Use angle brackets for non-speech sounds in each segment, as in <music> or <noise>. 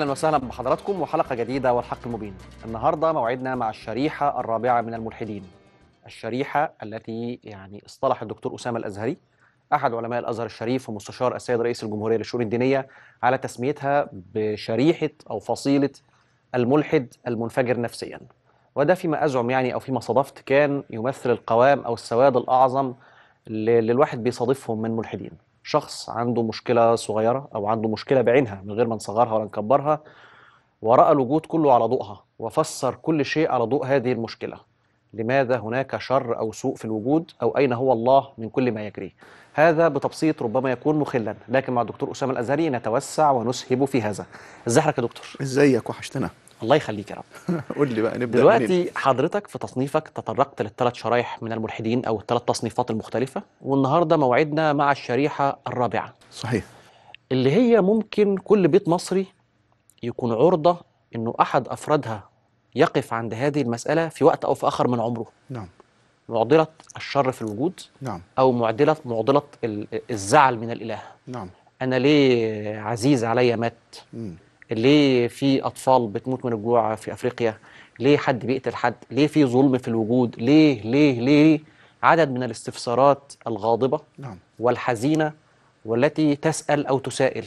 اهلا وسهلا بحضراتكم وحلقه جديده والحق المبين. النهارده موعدنا مع الشريحه الرابعه من الملحدين. الشريحه التي يعني اصطلح الدكتور اسامه الازهري احد علماء الازهر الشريف ومستشار السيد رئيس الجمهوريه للشؤون الدينيه على تسميتها بشريحه او فصيله الملحد المنفجر نفسيا. وده فيما ازعم يعني او فيما صادفت كان يمثل القوام او السواد الاعظم للواحد بيصادفهم من ملحدين. شخص عنده مشكله صغيره او عنده مشكله بعينها من غير ما نصغرها ولا نكبرها وراى الوجود كله على ضوءها وفسر كل شيء على ضوء هذه المشكله لماذا هناك شر او سوء في الوجود او اين هو الله من كل ما يجري هذا بتبسيط ربما يكون مخلا لكن مع الدكتور اسامه الازهري نتوسع ونسهب في هذا ازي حضرتك يا دكتور ازيك وحشتنا الله يخليك يا رب <laughs> قول لي بقى نبدا دلوقتي منين؟ حضرتك في تصنيفك تطرقت للثلاث شرايح من الملحدين او الثلاث تصنيفات المختلفه والنهارده موعدنا مع الشريحه الرابعه صحيح اللي هي ممكن كل بيت مصري يكون عرضه انه احد افرادها يقف عند هذه المساله في وقت او في اخر من عمره نعم معضله الشر في الوجود نعم او معضله معضله الزعل من الاله نعم انا ليه عزيز عليا مات مم. ليه في اطفال بتموت من الجوع في افريقيا ليه حد بيقتل حد ليه في ظلم في الوجود ليه ليه ليه عدد من الاستفسارات الغاضبه نعم. والحزينه والتي تسال او تسائل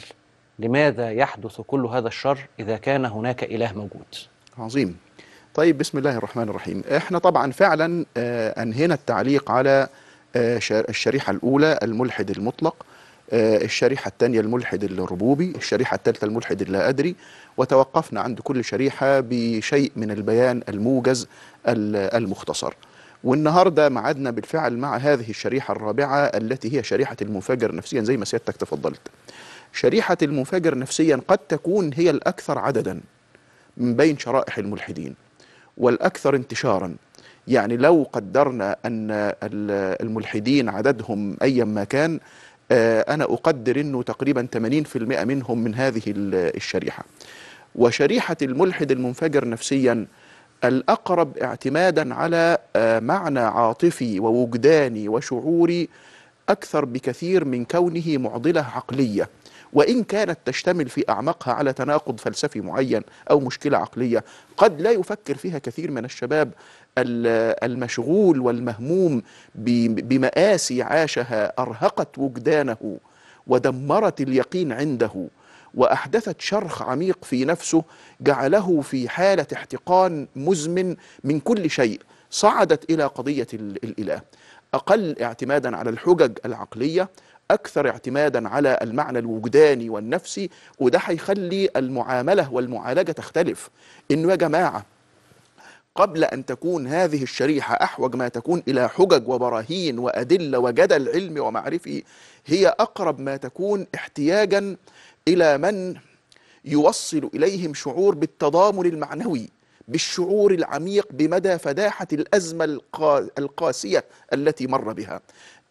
لماذا يحدث كل هذا الشر اذا كان هناك اله موجود عظيم طيب بسم الله الرحمن الرحيم احنا طبعا فعلا آه، انهينا التعليق على آه، الشريحه الاولى الملحد المطلق آه، الشريحة الثانية الملحد الربوبي الشريحة الثالثة الملحد اللا أدري وتوقفنا عند كل شريحة بشيء من البيان الموجز المختصر والنهاردة معادنا بالفعل مع هذه الشريحة الرابعة التي هي شريحة المنفجر نفسيا زي ما سيادتك تفضلت شريحة المنفجر نفسيا قد تكون هي الأكثر عددا من بين شرائح الملحدين والأكثر انتشارا يعني لو قدرنا أن الملحدين عددهم أيا ما كان آه، أنا أقدر أنه تقريبا 80% منهم من هذه الشريحة وشريحة الملحد المنفجر نفسيا الأقرب اعتمادا على آه، معنى عاطفي ووجداني وشعوري أكثر بكثير من كونه معضلة عقلية وإن كانت تشتمل في أعماقها على تناقض فلسفي معين أو مشكلة عقلية قد لا يفكر فيها كثير من الشباب المشغول والمهموم بمآسي عاشها أرهقت وجدانه ودمرت اليقين عنده واحدثت شرخ عميق في نفسه جعله في حاله احتقان مزمن من كل شيء صعدت الى قضيه الاله اقل اعتمادا على الحجج العقليه اكثر اعتمادا على المعنى الوجداني والنفسي وده هيخلي المعامله والمعالجه تختلف انه يا جماعه قبل أن تكون هذه الشريحة أحوج ما تكون إلى حجج وبراهين وأدلة وجدل علمي ومعرفي هي أقرب ما تكون احتياجا إلى من يوصل إليهم شعور بالتضامن المعنوي بالشعور العميق بمدى فداحة الأزمة القاسية التي مر بها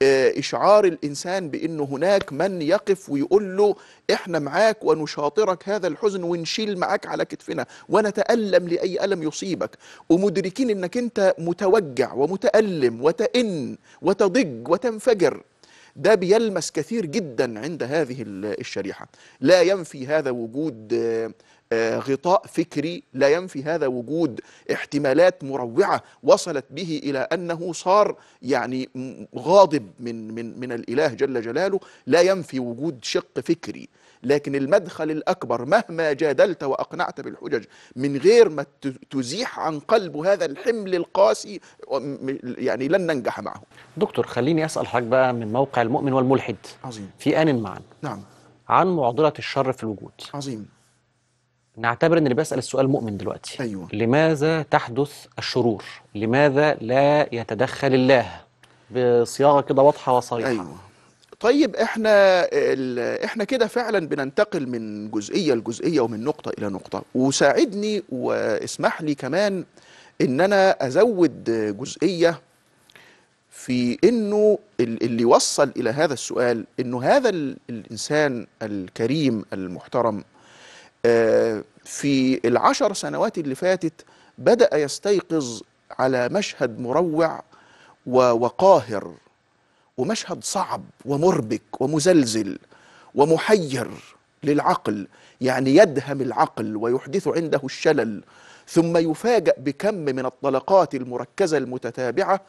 آه، إشعار الإنسان بأن هناك من يقف ويقول له إحنا معاك ونشاطرك هذا الحزن ونشيل معاك على كتفنا ونتألم لأي ألم يصيبك ومدركين أنك أنت متوجع ومتألم وتئن وتضج وتنفجر ده بيلمس كثير جدا عند هذه الشريحة لا ينفي هذا وجود آه، غطاء فكري لا ينفي هذا وجود احتمالات مروعه وصلت به الى انه صار يعني غاضب من من من الاله جل جلاله لا ينفي وجود شق فكري لكن المدخل الاكبر مهما جادلت واقنعت بالحجج من غير ما تزيح عن قلبه هذا الحمل القاسي يعني لن ننجح معه. دكتور خليني اسال حضرتك بقى من موقع المؤمن والملحد. عظيم. في ان معا. نعم. عن معضله الشر في الوجود. عظيم. نعتبر ان اللي بيسال السؤال مؤمن دلوقتي أيوة. لماذا تحدث الشرور لماذا لا يتدخل الله بصياغه كده واضحه وصريحه أيوة. طيب احنا احنا كده فعلا بننتقل من جزئيه لجزئيه ومن نقطه الى نقطه وساعدني واسمح لي كمان ان انا ازود جزئيه في انه اللي وصل الى هذا السؤال انه هذا الانسان الكريم المحترم في العشر سنوات اللي فاتت بدأ يستيقظ على مشهد مروع وقاهر ومشهد صعب ومربك ومزلزل ومحير للعقل يعني يدهم العقل ويحدث عنده الشلل ثم يفاجأ بكم من الطلقات المركزة المتتابعة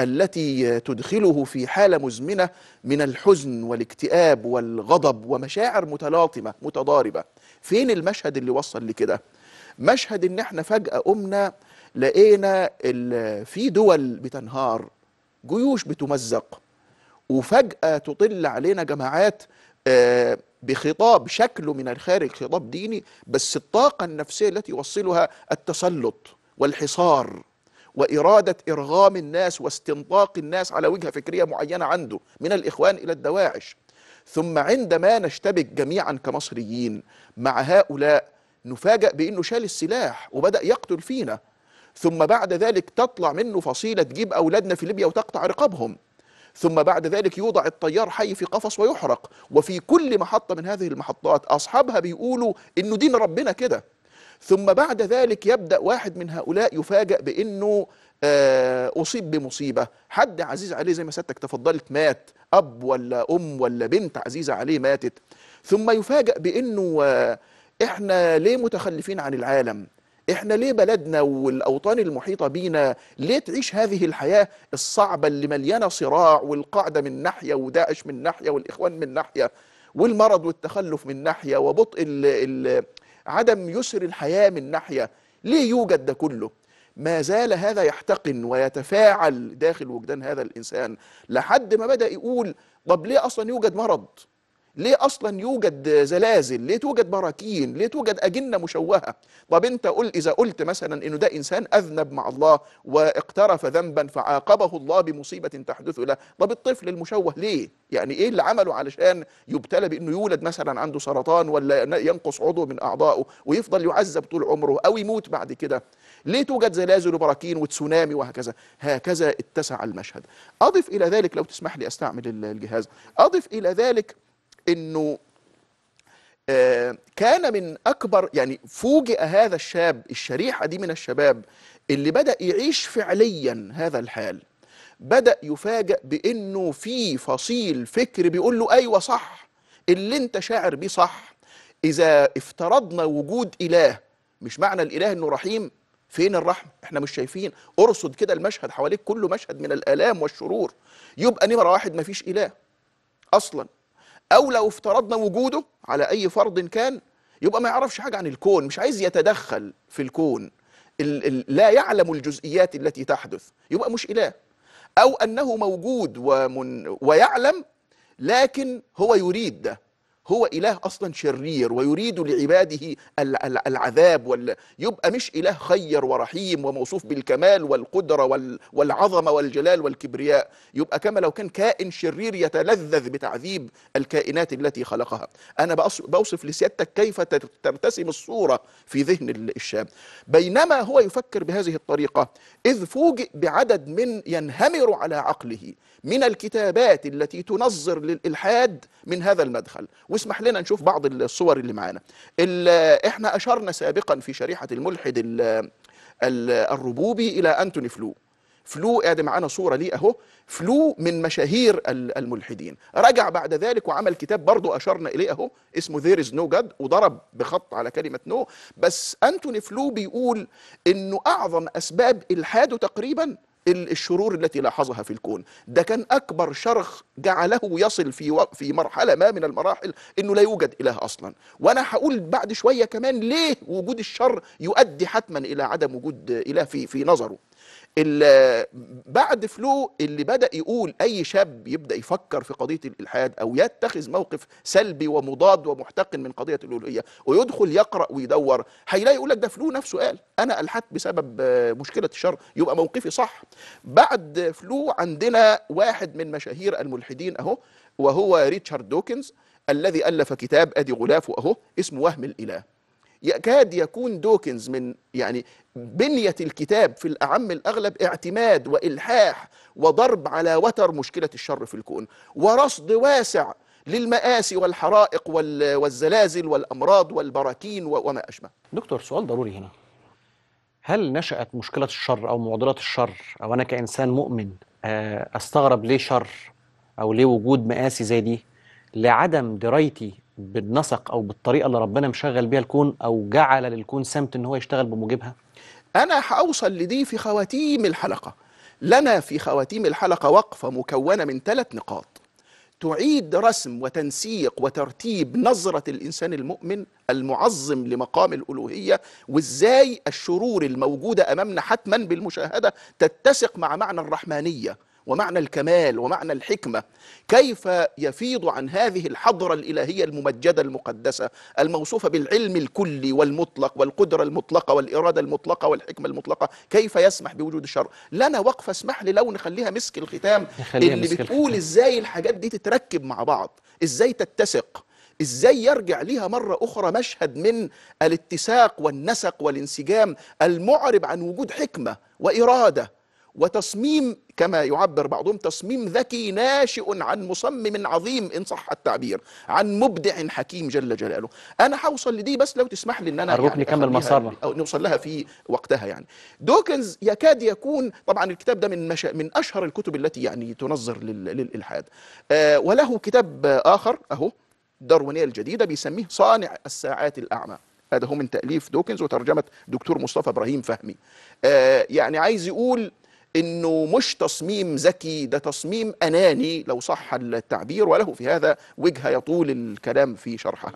التي تدخله في حالة مزمنة من الحزن والاكتئاب والغضب ومشاعر متلاطمة متضاربة فين المشهد اللي وصل لكده مشهد ان احنا فجاه قمنا لقينا في دول بتنهار جيوش بتمزق وفجاه تطل علينا جماعات آه، بخطاب شكله من الخارج خطاب ديني بس الطاقه النفسيه التي يوصلها التسلط والحصار واراده ارغام الناس واستنطاق الناس على وجهه فكريه معينه عنده من الاخوان الى الدواعش ثم عندما نشتبك جميعا كمصريين مع هؤلاء نفاجأ بأنه شال السلاح وبدأ يقتل فينا ثم بعد ذلك تطلع منه فصيلة تجيب أولادنا في ليبيا وتقطع رقابهم ثم بعد ذلك يوضع الطيار حي في قفص ويحرق وفي كل محطة من هذه المحطات أصحابها بيقولوا إنه دين ربنا كده ثم بعد ذلك يبدأ واحد من هؤلاء يفاجأ بأنه آه، اصيب بمصيبه حد عزيز عليه زي ما سيادتك تفضلت مات اب ولا ام ولا بنت عزيزه عليه ماتت ثم يفاجأ بانه آه، احنا ليه متخلفين عن العالم احنا ليه بلدنا والاوطان المحيطه بينا ليه تعيش هذه الحياه الصعبه اللي مليانه صراع والقاعده من ناحيه وداعش من ناحيه والاخوان من ناحيه والمرض والتخلف من ناحيه وبطء الـ الـ عدم يسر الحياه من ناحيه ليه يوجد ده كله ما زال هذا يحتقن ويتفاعل داخل وجدان هذا الانسان لحد ما بدا يقول طب ليه اصلا يوجد مرض ليه اصلا يوجد زلازل ليه توجد براكين ليه توجد اجنه مشوهه طب انت قل اذا قلت مثلا انه ده انسان اذنب مع الله واقترف ذنبا فعاقبه الله بمصيبه تحدث له طب الطفل المشوه ليه يعني ايه اللي عمله علشان يبتلى بانه يولد مثلا عنده سرطان ولا ينقص عضو من اعضائه ويفضل يعذب طول عمره او يموت بعد كده ليه توجد زلازل وبراكين وتسونامي وهكذا هكذا اتسع المشهد اضف الى ذلك لو تسمح لي استعمل الجهاز اضف الى ذلك انه آه، كان من اكبر يعني فوجئ هذا الشاب الشريحه دي من الشباب اللي بدا يعيش فعليا هذا الحال بدا يفاجئ بانه في فصيل فكر بيقول له ايوه صح اللي انت شاعر بيه صح اذا افترضنا وجود اله مش معنى الاله انه رحيم فين الرحمه احنا مش شايفين ارصد كده المشهد حواليك كله مشهد من الالام والشرور يبقى نمره واحد مفيش اله اصلا أو لو افترضنا وجوده على أي فرض كان يبقى ما يعرفش حاجة عن الكون مش عايز يتدخل في الكون ال ال لا يعلم الجزئيات التي تحدث يبقى مش إله أو أنه موجود ومن ويعلم لكن هو يريد ده هو إله أصلا شرير ويريد لعباده العذاب وال... يبقى مش إله خير ورحيم وموصوف بالكمال والقدرة وال... والعظمة والجلال والكبرياء يبقى كما لو كان كائن شرير يتلذذ بتعذيب الكائنات التي خلقها أنا بوصف لسيادتك كيف ترتسم الصورة في ذهن الشاب بينما هو يفكر بهذه الطريقة إذ فوجئ بعدد من ينهمر على عقله من الكتابات التي تنظر للإلحاد من هذا المدخل واسمح لنا نشوف بعض الصور اللي معانا احنا اشرنا سابقا في شريحه الملحد الربوبي الى انتوني فلو فلو ادي معانا صوره ليه اهو فلو من مشاهير الملحدين رجع بعد ذلك وعمل كتاب برضه اشرنا اليه اهو اسمه ذير از نو جاد وضرب بخط على كلمه نو بس انتوني فلو بيقول انه اعظم اسباب الحاده تقريبا الشرور التي لاحظها في الكون ده كان أكبر شرخ جعله يصل في و... في مرحلة ما من المراحل إنه لا يوجد إله أصلا وأنا هقول بعد شوية كمان ليه وجود الشر يؤدي حتما إلى عدم وجود إله في في نظره بعد فلو اللي بدا يقول اي شاب يبدا يفكر في قضيه الالحاد او يتخذ موقف سلبي ومضاد ومحتقن من قضيه الالوهيه ويدخل يقرا ويدور هيلاقي يقول لك ده فلو نفسه قال انا الحت بسبب مشكله الشر يبقى موقفي صح بعد فلو عندنا واحد من مشاهير الملحدين اهو وهو ريتشارد دوكنز الذي الف كتاب ادي غلافه اهو اسمه وهم الاله يكاد يكون دوكنز من يعني بنية الكتاب في الأعم الأغلب اعتماد وإلحاح وضرب على وتر مشكلة الشر في الكون ورصد واسع للمآسي والحرائق والزلازل والأمراض والبراكين وما أشبه دكتور سؤال ضروري هنا هل نشأت مشكلة الشر أو معضلات الشر أو أنا كإنسان مؤمن آه، أستغرب ليه شر أو ليه وجود مآسي زي دي لعدم درايتي بالنسق او بالطريقه اللي ربنا مشغل بيها الكون او جعل للكون سمت ان هو يشتغل بموجبها انا هوصل لدي في خواتيم الحلقه لنا في خواتيم الحلقه وقفه مكونه من ثلاث نقاط تعيد رسم وتنسيق وترتيب نظره الانسان المؤمن المعظم لمقام الالوهيه وازاي الشرور الموجوده امامنا حتما بالمشاهده تتسق مع معنى الرحمانيه ومعنى الكمال ومعنى الحكمة كيف يفيض عن هذه الحضرة الإلهية الممجدة المقدسة الموصوفة بالعلم الكلي والمطلق والقدرة المطلقة والإرادة المطلقة والحكمة المطلقة كيف يسمح بوجود الشر لنا وقفة اسمح لي لو نخليها مسك الختام اللي بتقول إزاي الحاجات دي تتركب مع بعض إزاي تتسق ازاي يرجع ليها مرة أخرى مشهد من الاتساق والنسق والانسجام المعرب عن وجود حكمة وإرادة وتصميم كما يعبر بعضهم تصميم ذكي ناشئ عن مصمم عظيم ان صح التعبير عن مبدع حكيم جل جلاله انا هوصل لدي بس لو تسمح لي ان انا ارجوك يعني نكمل مسارنا يعني او نوصل لها في وقتها يعني دوكنز يكاد يكون طبعا الكتاب ده من مشا من اشهر الكتب التي يعني تنظر للالحاد آه وله كتاب اخر اهو داروينيه الجديده بيسميه صانع الساعات الاعمى هذا هو من تاليف دوكنز وترجمه دكتور مصطفى ابراهيم فهمي آه يعني عايز يقول انه مش تصميم ذكي ده تصميم اناني لو صح التعبير وله في هذا وجهه يطول الكلام في شرحها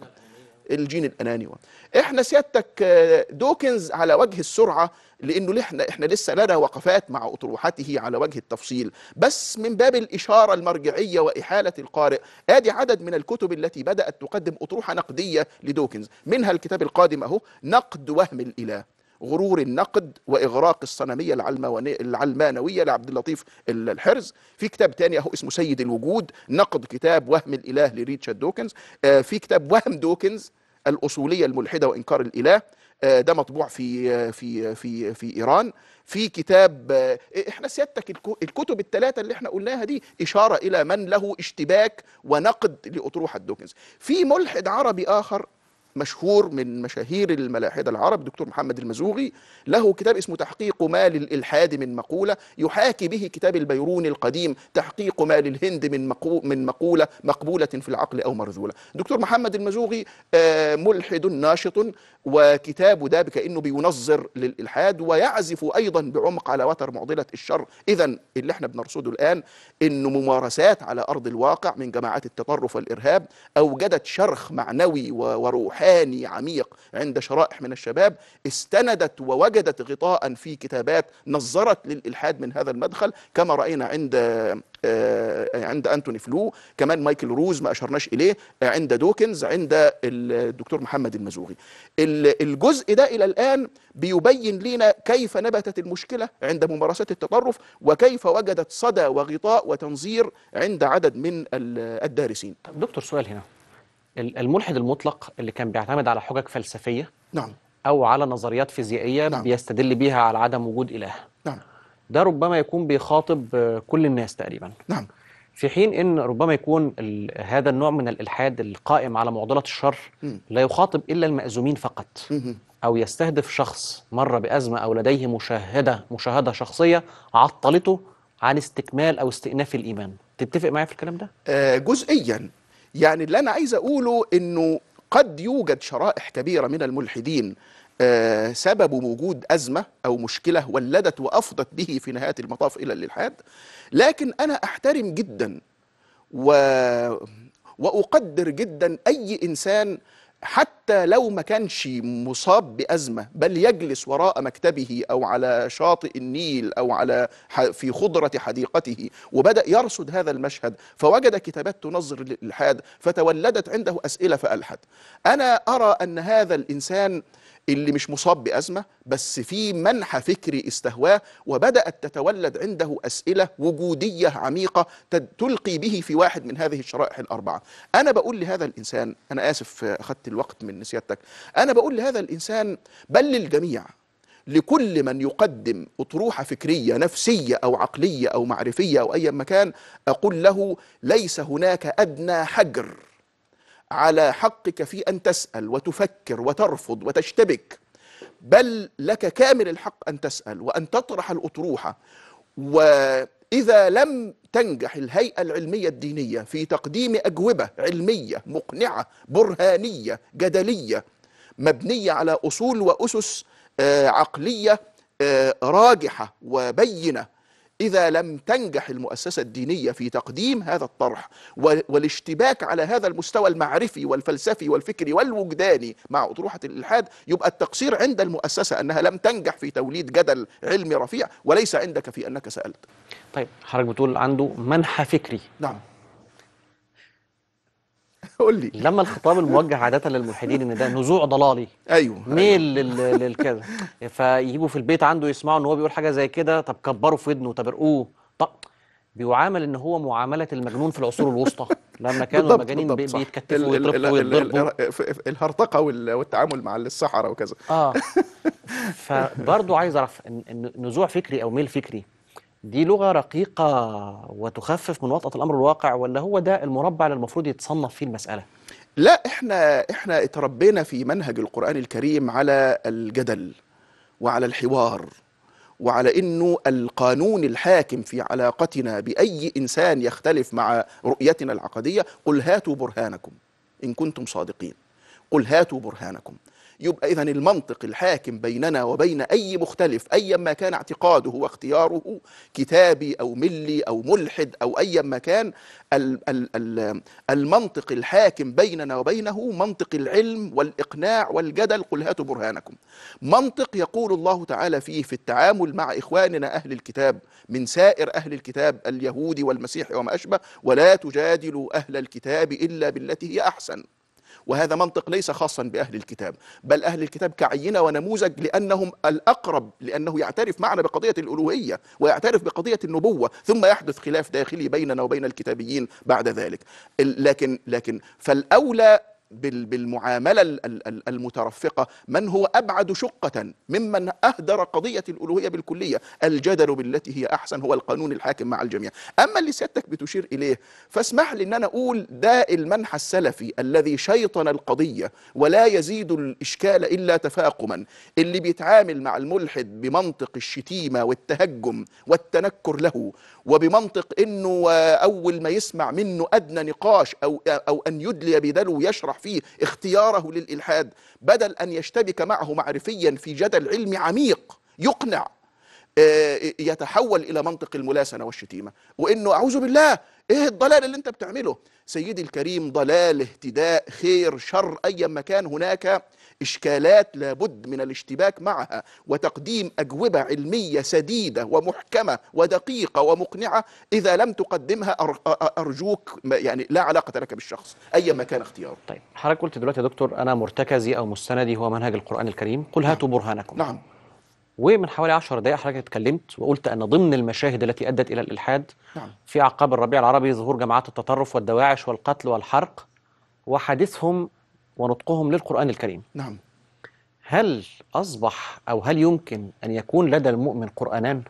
الجين الاناني و. احنا سيادتك آه، دوكنز على وجه السرعه لانه احنا احنا لسه لنا وقفات مع اطروحته على وجه التفصيل بس من باب الاشاره المرجعيه واحاله القارئ ادي عدد من الكتب التي بدات تقدم اطروحه نقديه لدوكنز منها الكتاب القادم اهو نقد وهم الاله غرور النقد واغراق الصنميه العلمانويه لعبد اللطيف الحرز في كتاب تاني اهو اسمه سيد الوجود نقد كتاب وهم الاله لريتشارد دوكنز آه، في كتاب وهم دوكنز الاصوليه الملحده وانكار الاله آه، ده مطبوع في آه، في في في ايران في كتاب إيه، احنا سيادتك الكتب الثلاثه اللي احنا قلناها دي اشاره الى من له اشتباك ونقد لاطروحه دوكنز في ملحد عربي اخر مشهور من مشاهير الملاحدة العرب دكتور محمد المزوغي له كتاب اسمه تحقيق ما للإلحاد من مقولة يحاكي به كتاب البيروني القديم تحقيق ما للهند من مقو من مقولة مقبولة في العقل أو مرذولة دكتور محمد المزوغي آه، ملحد ناشط وكتابه ده كأنه بينظر للإلحاد ويعزف أيضا بعمق على وتر معضلة الشر إذا اللي احنا بنرصده الآن أنه ممارسات على أرض الواقع من جماعات التطرف والإرهاب أوجدت شرخ معنوي وروحي روحاني عميق عند شرائح من الشباب استندت ووجدت غطاء في كتابات نظرت للالحاد من هذا المدخل كما راينا عند آه، عند انتوني فلو كمان مايكل روز ما اشرناش اليه عند دوكنز عند الدكتور محمد المزوغي الجزء ده الى الان بيبين لنا كيف نبتت المشكله عند ممارسات التطرف وكيف وجدت صدى وغطاء وتنظير عند عدد من الدارسين دكتور سؤال هنا الملحد المطلق اللي كان بيعتمد على حجج فلسفيه نعم او على نظريات فيزيائيه نعم. بيستدل بيها على عدم وجود اله نعم ده ربما يكون بيخاطب آه، كل الناس تقريبا نعم في حين ان ربما يكون هذا النوع من الالحاد القائم على معضله الشر م. لا يخاطب الا المأزومين فقط م. او يستهدف شخص مر بازمه او لديه مشاهده مشاهده شخصيه عطلته عن استكمال او استئناف الايمان تتفق معايا في الكلام ده آه جزئيا يعني اللي انا عايز اقوله انه قد يوجد شرائح كبيره من الملحدين آه، سبب وجود أزمة أو مشكلة ولدت وأفضت به في نهاية المطاف إلى الإلحاد لكن أنا أحترم جدا و... وأقدر جدا أي إنسان حتى لو ما كانش مصاب بأزمة بل يجلس وراء مكتبه أو على شاطئ النيل أو على في خضرة حديقته وبدأ يرصد هذا المشهد فوجد كتابات تنظر للإلحاد فتولدت عنده أسئلة فألحد أنا أرى أن هذا الإنسان اللي مش مصاب بأزمة بس في منحى فكري استهواه وبدأت تتولد عنده أسئلة وجودية عميقة تلقي به في واحد من هذه الشرائح الأربعة أنا بقول لهذا الإنسان أنا آسف أخذت الوقت من سيادتك أنا بقول لهذا الإنسان بل للجميع لكل من يقدم أطروحة فكرية نفسية أو عقلية أو معرفية أو أي مكان أقول له ليس هناك أدنى حجر على حقك في ان تسال وتفكر وترفض وتشتبك بل لك كامل الحق ان تسال وان تطرح الاطروحه واذا لم تنجح الهيئه العلميه الدينيه في تقديم اجوبه علميه مقنعه برهانيه جدليه مبنيه على اصول واسس آه، عقليه آه، راجحه وبينه إذا لم تنجح المؤسسة الدينية في تقديم هذا الطرح والاشتباك على هذا المستوى المعرفي والفلسفي والفكري والوجداني مع أطروحة الإلحاد يبقى التقصير عند المؤسسة أنها لم تنجح في توليد جدل علمي رفيع وليس عندك في أنك سألت طيب حضرتك بتقول عنده منحى فكري نعم قول لي لما الخطاب الموجه عاده للملحدين ان ده نزوع ضلالي ايوه, أيوه. ميل أيوة. للكذا فيجيبوا في البيت عنده يسمعوا ان هو بيقول حاجه زي كده طب كبروا في ودنه طب ارقوه طب بيعامل ان هو معامله المجنون في العصور الوسطى لما كانوا المجانين بيتكتفوا ويضربوا ويضربوا الهرطقه والتعامل مع الصحراء وكذا اه <laughs> فبرضه عايز اعرف نزوع فكري او ميل فكري دي لغة رقيقة وتخفف من وطأة الأمر الواقع ولا هو ده المربع اللي المفروض يتصنف فيه المسألة؟ لا احنا احنا اتربينا في منهج القرآن الكريم على الجدل وعلى الحوار وعلى انه القانون الحاكم في علاقتنا باي انسان يختلف مع رؤيتنا العقديه قل هاتوا برهانكم ان كنتم صادقين قل هاتوا برهانكم يبقى إذا المنطق الحاكم بيننا وبين أي مختلف أيا ما كان اعتقاده واختياره كتابي أو ملي أو ملحد أو أيا ما كان المنطق الحاكم بيننا وبينه منطق العلم والإقناع والجدل قل هاتوا برهانكم منطق يقول الله تعالى فيه في التعامل مع إخواننا أهل الكتاب من سائر أهل الكتاب اليهود والمسيح وما أشبه ولا تجادلوا أهل الكتاب إلا بالتي هي أحسن وهذا منطق ليس خاصا بأهل الكتاب بل أهل الكتاب كعينة ونموذج لأنهم الأقرب لأنه يعترف معنا بقضية الألوهية ويعترف بقضية النبوة ثم يحدث خلاف داخلي بيننا وبين الكتابيين بعد ذلك لكن لكن فالأولى بالمعاملة المترفقة من هو أبعد شقة ممن أهدر قضية الألوهية بالكلية الجدل بالتي هي أحسن هو القانون الحاكم مع الجميع أما اللي سيادتك بتشير إليه فاسمح لي أن أنا أقول داء المنحى السلفي الذي شيطن القضية ولا يزيد الإشكال إلا تفاقما اللي بيتعامل مع الملحد بمنطق الشتيمة والتهجم والتنكر له وبمنطق انه اول ما يسمع منه ادنى نقاش او او ان يدلي بدلو يشرح فيه اختياره للالحاد بدل ان يشتبك معه معرفيا في جدل علمي عميق يقنع آه، يتحول الى منطق الملاسنه والشتيمه وانه اعوذ بالله ايه الضلال اللي انت بتعمله سيدي الكريم ضلال اهتداء خير شر ايا ما كان هناك إشكالات لابد من الاشتباك معها وتقديم أجوبة علمية سديدة ومحكمة ودقيقة ومقنعة إذا لم تقدمها أرجوك يعني لا علاقة لك بالشخص ما كان اختياره طيب حضرتك قلت دلوقتي يا دكتور أنا مرتكزي أو مستندي هو منهج القرآن الكريم قل هاتوا نعم. برهانكم نعم ومن حوالي 10 دقائق حضرتك اتكلمت وقلت ان ضمن المشاهد التي ادت الى الالحاد نعم. في اعقاب الربيع العربي ظهور جماعات التطرف والدواعش والقتل والحرق وحديثهم ونطقهم للقرآن الكريم نعم هل أصبح أو هل يمكن أن يكون لدى المؤمن قرآنان؟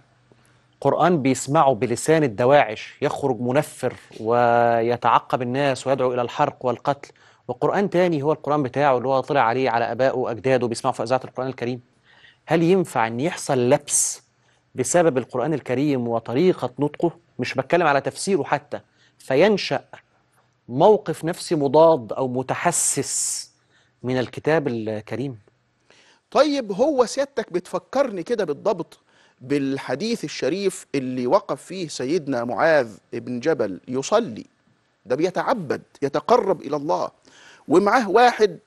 قرآن بيسمعه بلسان الدواعش يخرج منفر ويتعقب الناس ويدعو إلى الحرق والقتل وقرآن تاني هو القرآن بتاعه اللي هو طلع عليه على آبائه وأجداده بيسمعوا في إذاعة القرآن الكريم هل ينفع أن يحصل لبس بسبب القرآن الكريم وطريقة نطقه مش بتكلم على تفسيره حتى فينشأ موقف نفسي مضاد أو متحسس من الكتاب الكريم طيب هو سيادتك بتفكرني كده بالضبط بالحديث الشريف اللي وقف فيه سيدنا معاذ بن جبل يصلي ده بيتعبد يتقرب إلى الله ومعاه واحد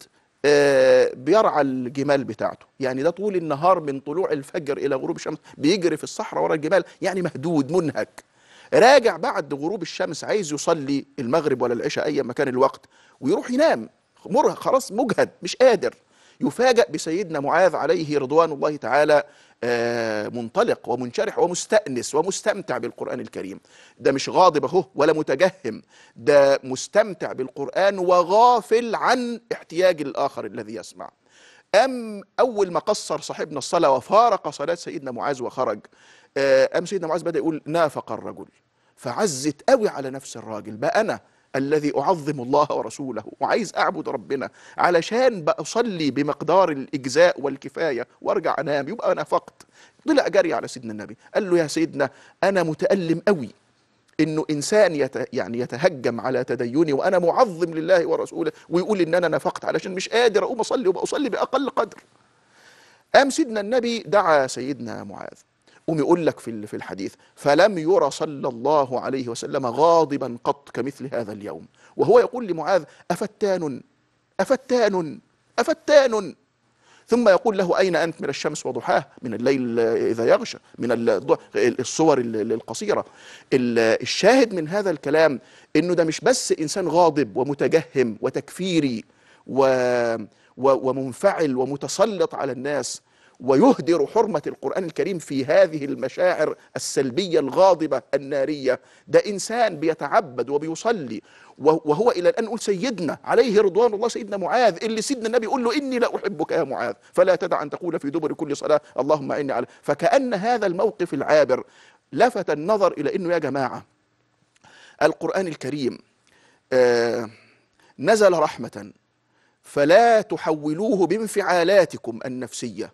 آه، بيرعى الجمال بتاعته يعني ده طول النهار من طلوع الفجر إلى غروب الشمس بيجري في الصحراء ورا الجبال يعني مهدود منهك راجع بعد غروب الشمس عايز يصلي المغرب ولا العشاء أي ما كان الوقت ويروح ينام مرهق خلاص مجهد مش قادر يفاجأ بسيدنا معاذ عليه رضوان الله تعالى آه، منطلق ومنشرح ومستأنس ومستمتع بالقرآن الكريم ده مش غاضب اهو ولا متجهم ده مستمتع بالقرآن وغافل عن احتياج الآخر الذي يسمع أم أول ما قصر صاحبنا الصلاة وفارق صلاة سيدنا معاذ وخرج آه، أم سيدنا معاذ بدأ يقول نافق الرجل فعزت قوي على نفس الراجل بقى أنا الذي أعظم الله ورسوله وعايز أعبد ربنا علشان بأصلي بمقدار الإجزاء والكفاية وأرجع أنام يبقى أنا فقط طلع جري على سيدنا النبي قال له يا سيدنا أنا متألم قوي انه انسان يت يعني يتهجم على تديني وانا معظم لله ورسوله ويقول ان انا نفقت علشان مش قادر اقوم اصلي وبصلي باقل قدر قام سيدنا النبي دعا سيدنا معاذ قوم يقول لك في في الحديث فلم يرى صلى الله عليه وسلم غاضبا قط كمثل هذا اليوم وهو يقول لمعاذ أفتان أفتان أفتان ثم يقول له أين أنت من الشمس وضحاها من الليل إذا يغشى من الصور القصيرة الشاهد من هذا الكلام أنه ده مش بس إنسان غاضب ومتجهم وتكفيري و ومنفعل ومتسلط على الناس ويهدر حرمة القرآن الكريم في هذه المشاعر السلبية الغاضبة النارية ده إنسان بيتعبد وبيصلي وهو إلى الآن قول سيدنا عليه رضوان الله سيدنا معاذ اللي سيدنا النبي يقول له إني لا أحبك يا معاذ فلا تدع أن تقول في دبر كل صلاة اللهم إني على فكأن هذا الموقف العابر لفت النظر إلى أنه يا جماعة القرآن الكريم آه نزل رحمة فلا تحولوه بانفعالاتكم النفسيه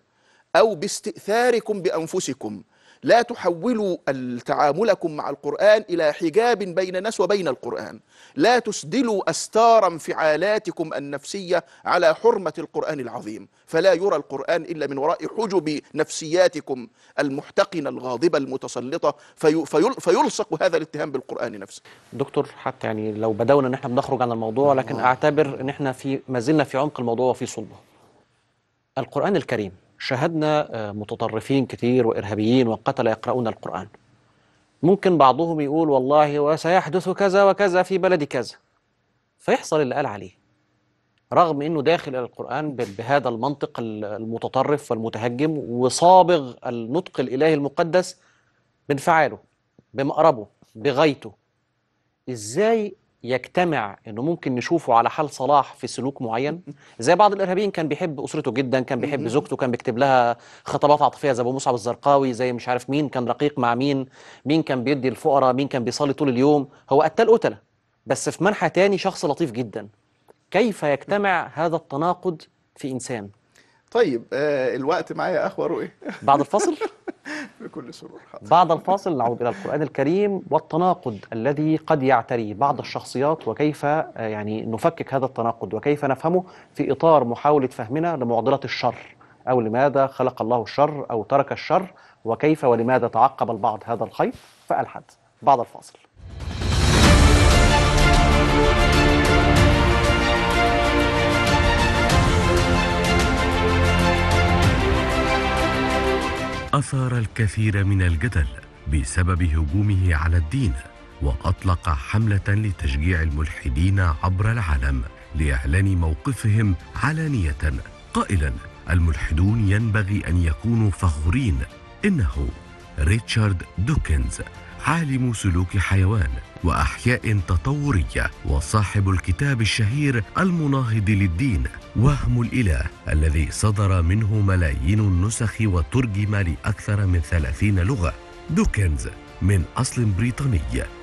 أو باستئثاركم بأنفسكم لا تحولوا تعاملكم مع القرآن إلى حجاب بين الناس وبين القرآن لا تسدلوا أستار انفعالاتكم النفسية على حرمة القرآن العظيم فلا يرى القرآن إلا من وراء حجب نفسياتكم المحتقنة الغاضبة المتسلطة في في فيلصق هذا الاتهام بالقرآن نفسه دكتور حتى يعني لو بدونا أن احنا بنخرج عن الموضوع لكن آه. أعتبر أن احنا في ما زلنا في عمق الموضوع وفي صلبه القرآن الكريم شاهدنا آه، متطرفين كثير وإرهابيين وقتلة يقرؤون القرآن ممكن بعضهم يقول والله وسيحدث كذا وكذا في بلد كذا فيحصل اللي قال عليه رغم انه داخل القران بهذا المنطق المتطرف والمتهجم وصابغ النطق الالهي المقدس بانفعاله بمقربه بغايته ازاي يجتمع انه ممكن نشوفه على حال صلاح في سلوك معين <laughs> زي بعض الارهابيين كان بيحب اسرته جدا كان بيحب زوجته كان بيكتب لها خطابات عاطفيه زي ابو مصعب الزرقاوي زي مش عارف مين كان رقيق مع مين مين كان بيدي الفقراء مين كان بيصلي طول اليوم هو قتال قتله بس في منحى تاني شخص لطيف جدا كيف يجتمع هذا التناقض في انسان طيب آه، الوقت معايا اخوه ايه <laughs> بعد الفاصل بكل سرور حاضر. بعد الفاصل نعود الى القران الكريم والتناقض الذي قد يعتري بعض الشخصيات وكيف آه، يعني نفكك هذا التناقض وكيف نفهمه في اطار محاوله فهمنا لمعضله الشر او لماذا خلق الله الشر او ترك الشر وكيف ولماذا تعقب البعض هذا الخيط فالحد بعد الفاصل أثار الكثير من الجدل بسبب هجومه على الدين وأطلق حملة لتشجيع الملحدين عبر العالم لإعلان موقفهم علانية قائلا الملحدون ينبغي أن يكونوا فخورين إنه ريتشارد دوكنز عالم سلوك حيوان وأحياء تطورية وصاحب الكتاب الشهير المناهض للدين وهم الإله الذي صدر منه ملايين النسخ وترجم لأكثر من ثلاثين لغة دوكنز من أصل بريطاني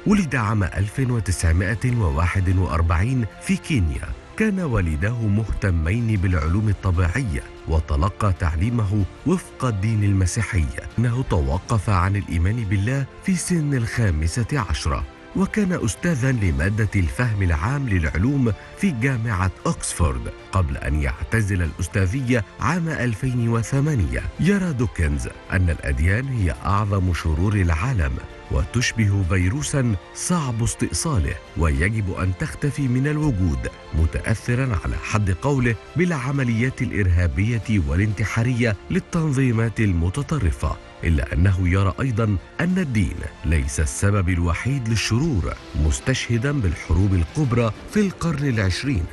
ولد عام 1941 في كينيا كان والداه مهتمين بالعلوم الطبيعية وتلقى تعليمه وفق الدين المسيحي إنه توقف عن الإيمان بالله في سن الخامسة عشرة وكان أستاذا لمادة الفهم العام للعلوم في جامعة أكسفورد قبل أن يعتزل الأستاذية عام 2008 يرى دوكنز أن الأديان هي أعظم شرور العالم وتشبه فيروسا صعب استئصاله ويجب أن تختفي من الوجود متأثرا على حد قوله بالعمليات الإرهابية والانتحارية للتنظيمات المتطرفة إلا أنه يرى أيضا أن الدين ليس السبب الوحيد للشرور مستشهدا بالحروب الكبرى في القرن العشرين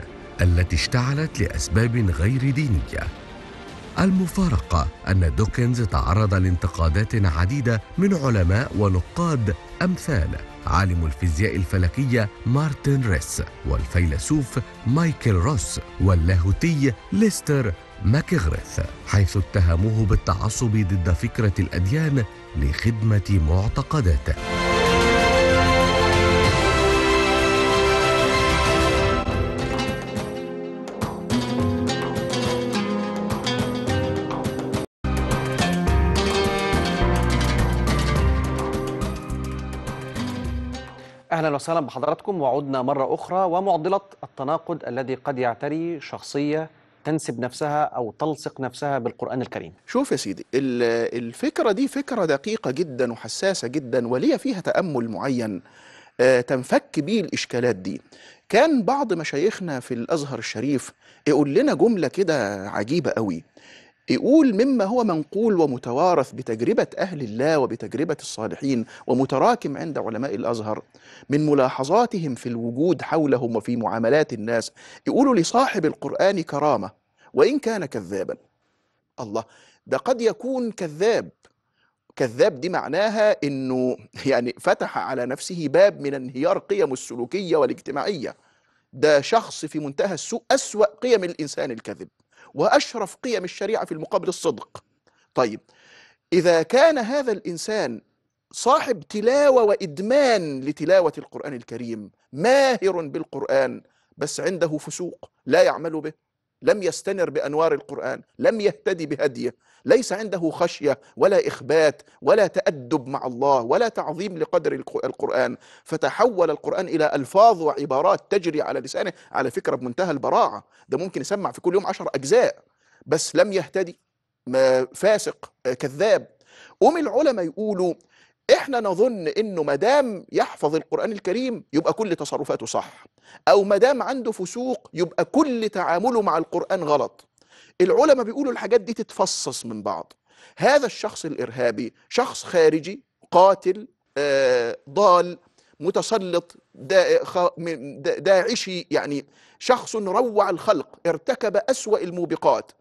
التي اشتعلت لأسباب غير دينية المفارقة أن دوكنز تعرض لانتقادات عديدة من علماء ونقاد أمثال عالم الفيزياء الفلكية مارتن ريس والفيلسوف مايكل روس واللاهوتي ليستر ماكغريث حيث اتهموه بالتعصب ضد فكرة الأديان لخدمة معتقداته أهلا وسهلا بحضراتكم وعدنا مرة أخرى ومعضلة التناقض الذي قد يعتري شخصية تنسب نفسها أو تلصق نفسها بالقرآن الكريم شوف يا سيدي الفكرة دي فكرة دقيقة جدا وحساسة جدا وليا فيها تأمل معين آه، تنفك بيه الإشكالات دي كان بعض مشايخنا في الأزهر الشريف يقول لنا جملة كده عجيبة قوي يقول مما هو منقول ومتوارث بتجربة أهل الله وبتجربة الصالحين ومتراكم عند علماء الأزهر من ملاحظاتهم في الوجود حولهم وفي معاملات الناس يقولوا لصاحب القرآن كرامة وإن كان كذابا الله ده قد يكون كذاب كذاب دي معناها انه <laughs> يعني فتح على نفسه باب من انهيار قيمه السلوكيه والاجتماعيه ده شخص في منتهى السوء اسوا قيم الانسان الكذب وأشرف قيم الشريعة في المقابل الصدق طيب إذا كان هذا الإنسان صاحب تلاوة وإدمان لتلاوة القرآن الكريم ماهر بالقرآن بس عنده فسوق لا يعمل به لم يستنر بأنوار القرآن لم يهتدي بهديه ليس عنده خشيه ولا اخبات ولا تادب مع الله ولا تعظيم لقدر القران فتحول القران الى الفاظ وعبارات تجري على لسانه على فكره بمنتهى البراعه ده ممكن يسمع في كل يوم عشر اجزاء بس لم يهتدي فاسق آه، كذاب قوم العلماء يقولوا احنا نظن انه ما دام يحفظ القران الكريم يبقى كل تصرفاته صح او ما دام عنده فسوق يبقى كل تعامله مع القران غلط العلماء بيقولوا الحاجات دي تتفصص من بعض هذا الشخص الارهابي شخص خارجي قاتل آه، ضال متسلط داعشي يعني شخص روع الخلق ارتكب اسوا الموبقات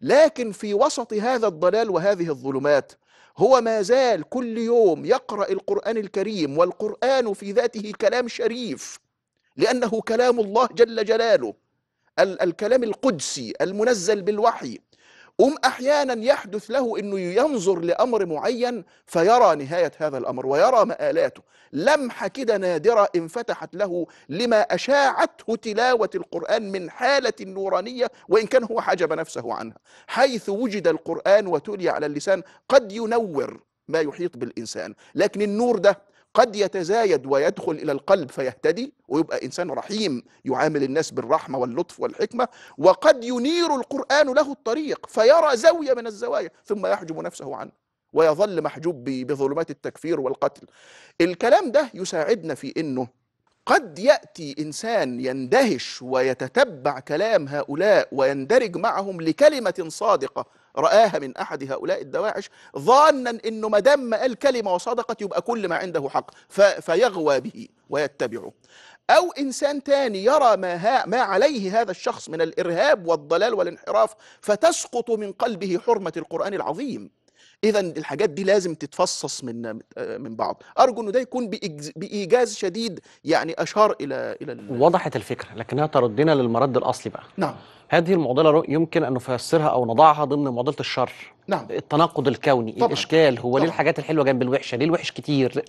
لكن في وسط هذا الضلال وهذه الظلمات هو ما زال كل يوم يقرا القران الكريم والقران في ذاته كلام شريف لانه كلام الله جل جلاله الكلام القدسي المنزل بالوحي قوم احيانا يحدث له انه ينظر لامر معين فيرى نهايه هذا الامر ويرى مآلاته لمحه كده نادره انفتحت له لما اشاعته تلاوه القران من حاله نورانيه وان كان هو حجب نفسه عنها حيث وجد القران وتلي على اللسان قد ينور ما يحيط بالانسان لكن النور ده قد يتزايد ويدخل الى القلب فيهتدي ويبقى انسان رحيم يعامل الناس بالرحمه واللطف والحكمه وقد ينير القران له الطريق فيرى زاويه من الزوايا ثم يحجب نفسه عنه ويظل محجوب بظلمات التكفير والقتل الكلام ده يساعدنا في انه قد ياتي انسان يندهش ويتتبع كلام هؤلاء ويندرج معهم لكلمه صادقه رآها من أحد هؤلاء الدواعش ظانا أنه ما دام قال كلمة وصدقت يبقى كل ما عنده حق فيغوى به ويتبعه أو إنسان تاني يرى ما, ها ما عليه هذا الشخص من الإرهاب والضلال والانحراف فتسقط من قلبه حرمة القرآن العظيم اذا الحاجات دي لازم تتفصص من من بعض ارجو انه ده يكون بايجاز شديد يعني اشار الى الى وضحت الفكره لكنها تردنا للمرد الاصلي بقى نعم هذه المعضله يمكن ان نفسرها او نضعها ضمن معضله الشر نعم التناقض الكوني طبعًا. الاشكال هو طبعًا. ليه الحاجات الحلوه جنب الوحشه ليه الوحش كتير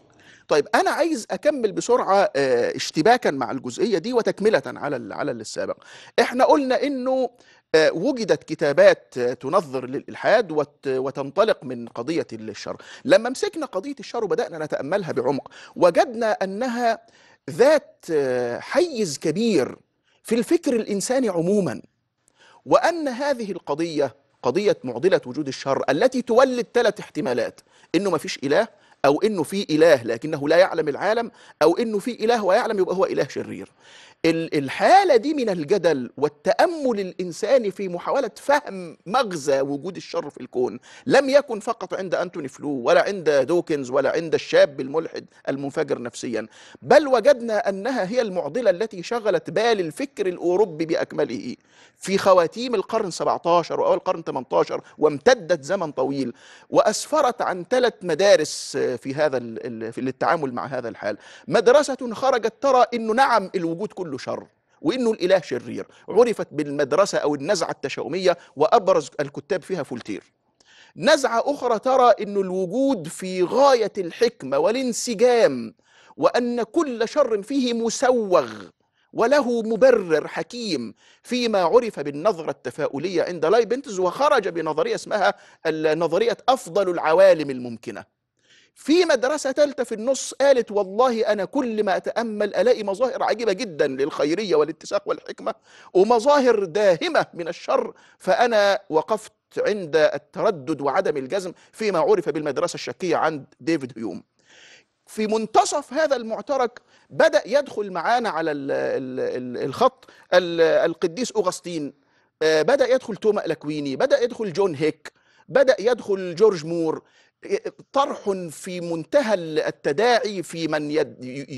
طيب انا عايز اكمل بسرعه آه، اشتباكا مع الجزئيه دي وتكمله على على السابق احنا قلنا انه وجدت كتابات تنظر للإلحاد وتنطلق من قضية الشر لما مسكنا قضية الشر وبدأنا نتأملها بعمق وجدنا أنها ذات حيز كبير في الفكر الإنساني عموما وأن هذه القضية قضية معضلة وجود الشر التي تولد ثلاث احتمالات إنه ما فيش إله أو إنه في إله لكنه لا يعلم العالم أو إنه في إله ويعلم يبقى هو إله شرير الحالة دي من الجدل والتأمل الإنساني في محاولة فهم مغزى وجود الشر في الكون لم يكن فقط عند أنتوني فلو ولا عند دوكنز ولا عند الشاب الملحد المنفجر نفسيا بل وجدنا أنها هي المعضلة التي شغلت بال الفكر الأوروبي بأكمله في خواتيم القرن 17 وأول القرن 18 وامتدت زمن طويل وأسفرت عن ثلاث مدارس في هذا في التعامل مع هذا الحال مدرسة خرجت ترى أنه نعم الوجود كله كله شر وانه الاله شرير عرفت بالمدرسه او النزعه التشاؤميه وابرز الكتاب فيها فولتير نزعه اخرى ترى ان الوجود في غايه الحكمه والانسجام وان كل شر فيه مسوغ وله مبرر حكيم فيما عرف بالنظرة التفاؤلية عند لايبنتز وخرج بنظرية اسمها نظرية أفضل العوالم الممكنة في مدرسة ثالثة في النص قالت والله أنا كل ما أتأمل ألاقي مظاهر عجيبة جدا للخيرية والاتساق والحكمة ومظاهر داهمة من الشر فأنا وقفت عند التردد وعدم الجزم فيما عرف بالمدرسة الشكية عند ديفيد هيوم في منتصف هذا المعترك بدأ يدخل معانا على الخط القديس أغسطين آه، بدأ يدخل توما الأكويني بدأ يدخل جون هيك بدأ يدخل جورج مور طرح في منتهى التداعي في من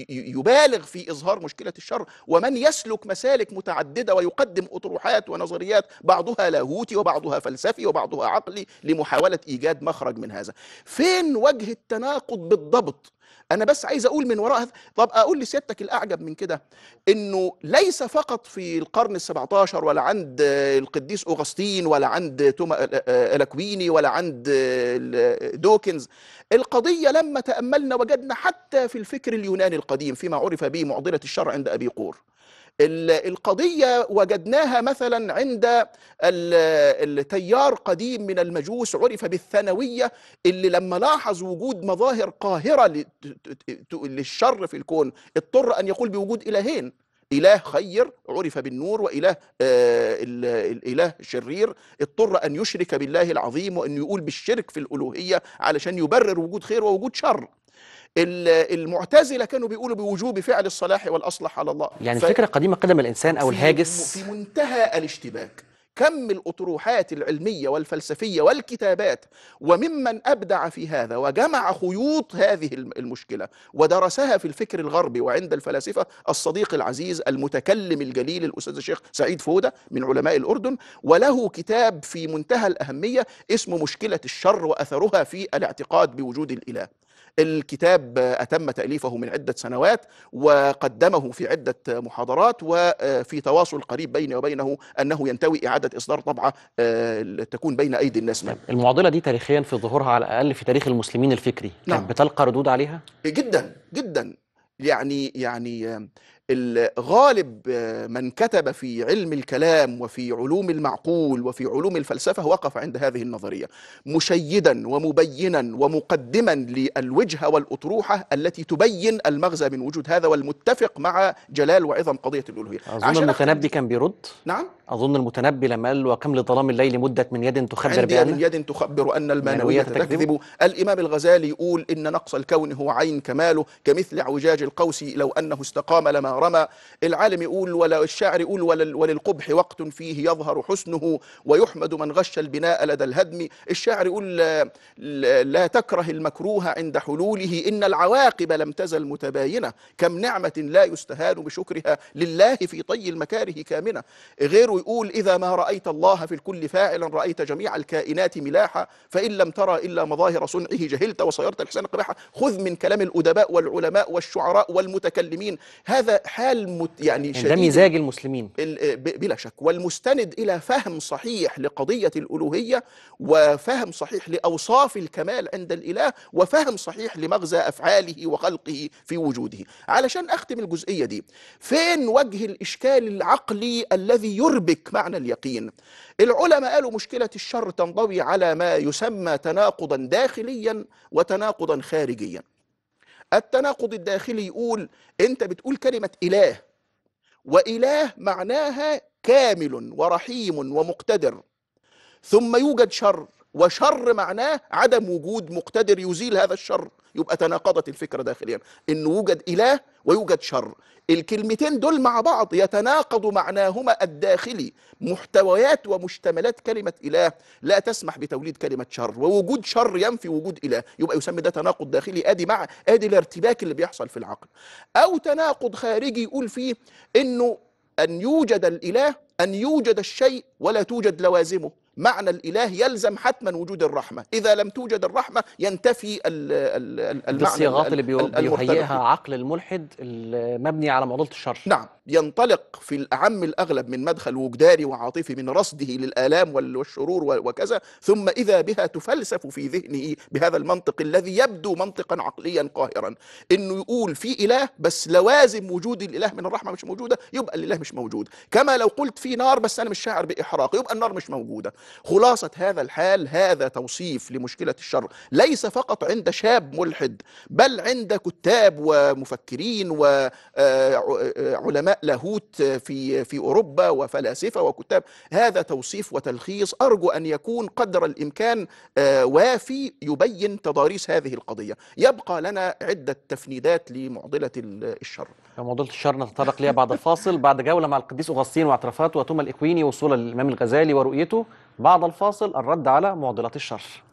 يبالغ في اظهار مشكله الشر ومن يسلك مسالك متعدده ويقدم اطروحات ونظريات بعضها لاهوتي وبعضها فلسفي وبعضها عقلي لمحاوله ايجاد مخرج من هذا. فين وجه التناقض بالضبط انا بس عايز اقول من وراء طب اقول لسيادتك الاعجب من كده انه ليس فقط في القرن ال17 ولا عند القديس اوغسطين ولا عند توما الاكويني ولا عند دوكنز القضيه لما تاملنا وجدنا حتى في الفكر اليوناني القديم فيما عرف به معضله الشر عند ابي قور القضية وجدناها مثلا عند التيار قديم من المجوس عرف بالثانوية اللي لما لاحظ وجود مظاهر قاهرة للشر في الكون اضطر أن يقول بوجود إلهين إله خير عرف بالنور وإله آه الإله شرير اضطر أن يشرك بالله العظيم وأن يقول بالشرك في الألوهية علشان يبرر وجود خير ووجود شر المعتزلة كانوا بيقولوا بوجوب فعل الصلاح والأصلح على الله يعني ف... الفكرة قديمة قدم الإنسان أو الهاجس في منتهى الاشتباك كم الأطروحات العلمية والفلسفية والكتابات وممن أبدع في هذا وجمع خيوط هذه المشكلة ودرسها في الفكر الغربي وعند الفلاسفة الصديق العزيز المتكلم الجليل الأستاذ الشيخ سعيد فودة من علماء الأردن وله كتاب في منتهى الأهمية اسمه مشكلة الشر وأثرها في الاعتقاد بوجود الإله الكتاب أتم تأليفه من عدة سنوات وقدمه في عدة محاضرات وفي آه، تواصل قريب بيني وبينه أنه ينتوي إعادة إصدار طبعة آه، تكون بين أيدي الناس منه. نعم. المعضلة دي تاريخيا في ظهورها على الأقل في تاريخ المسلمين الفكري نعم. بتلقى ردود عليها؟ جدا جدا يعني يعني آه، غالب آه، من كتب في علم الكلام وفي علوم المعقول وفي علوم الفلسفه وقف عند هذه النظريه مشيدا ومبينا ومقدما للوجهه والاطروحه التي تبين المغزى من وجود هذا والمتفق مع جلال وعظم قضيه الالوهيه اظن المتنبي كان بيرد نعم اظن المتنبي لما قال وكم لظلام الليل مدت من يد تخبر بان من يد تخبر ان المانويه تكذب الامام الغزالي يقول ان نقص الكون هو عين كماله كمثل اعوجاج القوس لو انه استقام لما رمى العالم يقول ولا الشاعر يقول وللقبح وقت فيه يظهر حسنه ويحمد من غش البناء لدى الهدم الشاعر يقول لا, تكره المكروه عند حلوله إن العواقب لم تزل متباينة كم نعمة لا يستهان بشكرها لله في طي المكاره كامنة غيره يقول إذا ما رأيت الله في الكل فاعلا رأيت جميع الكائنات ملاحة فإن لم ترى إلا مظاهر صنعه جهلت وصيرت الحسن قبحة خذ من كلام الأدباء والعلماء والشعراء والمتكلمين هذا حال مت يعني, يعني شديد ده مزاج المسلمين بلا شك والمستند إلى فهم صحيح لقضية الألوهية وفهم صحيح لأوصاف الكمال عند الإله وفهم صحيح لمغزى أفعاله وخلقه في وجوده علشان أختم الجزئية دي فين وجه الإشكال العقلي الذي يربك معنى اليقين العلماء قالوا مشكلة الشر تنضوي على ما يسمى تناقضا داخليا وتناقضا خارجيا التناقض الداخلي يقول انت بتقول كلمه اله واله معناها كامل ورحيم ومقتدر ثم يوجد شر وشر معناه عدم وجود مقتدر يزيل هذا الشر يبقى تناقضت الفكره داخليا ان وجد اله ويوجد شر الكلمتين دول مع بعض يتناقض معناهما الداخلي محتويات ومشتملات كلمه اله لا تسمح بتوليد كلمه شر ووجود شر ينفي وجود اله يبقى يسمى ده تناقض داخلي ادي مع ادي الارتباك اللي بيحصل في العقل او تناقض خارجي يقول فيه انه ان يوجد الاله ان يوجد الشيء ولا توجد لوازمه معنى الإله يلزم حتما وجود الرحمة إذا لم توجد الرحمة ينتفي المعنى الصياغات اللي بيهيئها عقل الملحد المبني على معضلة الشر نعم ينطلق في الأعم الأغلب من مدخل وجداني وعاطفي من رصده للآلام والشرور وكذا ثم إذا بها تفلسف في ذهنه بهذا المنطق الذي يبدو منطقا عقليا قاهرا إنه يقول في إله بس لوازم وجود الإله من الرحمة مش موجودة يبقى الإله مش موجود كما لو قلت في نار بس أنا مش شاعر بإحراق يبقى النار مش موجودة خلاصة هذا الحال هذا توصيف لمشكلة الشر ليس فقط عند شاب ملحد بل عند كتاب ومفكرين وعلماء آه، آه، لاهوت في في أوروبا وفلاسفة وكتاب هذا توصيف وتلخيص أرجو أن يكون قدر الإمكان آه، وافي يبين تضاريس هذه القضية يبقى لنا عدة تفنيدات لمعضلة الشر معضلة الشر نتطرق لها بعد الفاصل بعد جولة مع القديس أغسطين واعترافاته وتوما الإكويني وصولا للإمام الغزالي ورؤيته بعد الفاصل الرد على معضلات الشر.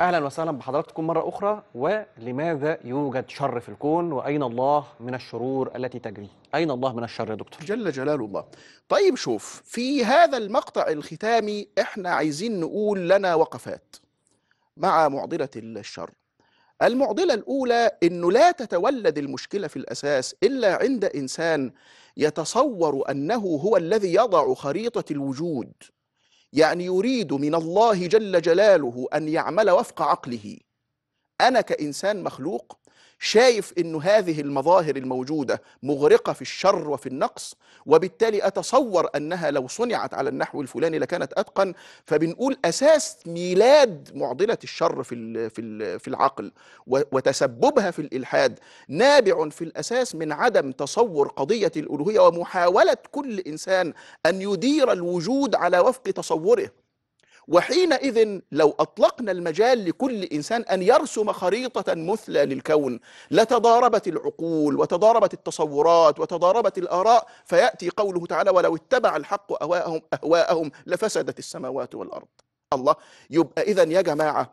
اهلا وسهلا بحضراتكم مره اخرى ولماذا يوجد شر في الكون واين الله من الشرور التي تجري اين الله من الشر يا دكتور جل جلال الله طيب شوف في هذا المقطع الختامي احنا عايزين نقول لنا وقفات مع معضله الشر المعضله الاولى انه لا تتولد المشكله في الاساس الا عند انسان يتصور انه هو الذي يضع خريطه الوجود يعني يريد من الله جل جلاله أن يعمل وفق عقله أنا كإنسان مخلوق شايف انه هذه المظاهر الموجوده مغرقه في الشر وفي النقص وبالتالي اتصور انها لو صنعت على النحو الفلاني لكانت اتقن فبنقول اساس ميلاد معضله الشر في في في العقل وتسببها في الالحاد نابع في الاساس من عدم تصور قضيه الالوهيه ومحاوله كل انسان ان يدير الوجود على وفق تصوره وحينئذ لو أطلقنا المجال لكل إنسان أن يرسم خريطة مثلى للكون لتضاربت العقول وتضاربت التصورات وتضاربت الآراء فيأتي قوله تعالى ولو اتبع الحق أهواءهم, أهواءهم لفسدت السماوات والأرض الله يبقى إذا يا جماعة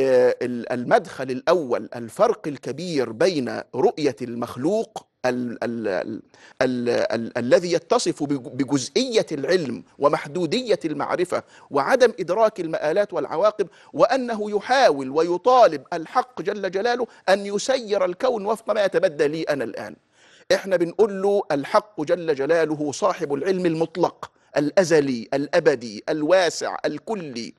آه، المدخل الأول الفرق الكبير بين رؤية المخلوق الذي يتصف بجزئية العلم ومحدودية المعرفة وعدم إدراك المآلات والعواقب وأنه يحاول ويطالب الحق جل جلاله أن يسير الكون وفق ما يتبدى لي أنا الآن احنا بنقول له الحق جل جلاله صاحب العلم المطلق الأزلي الأبدي الواسع الكلي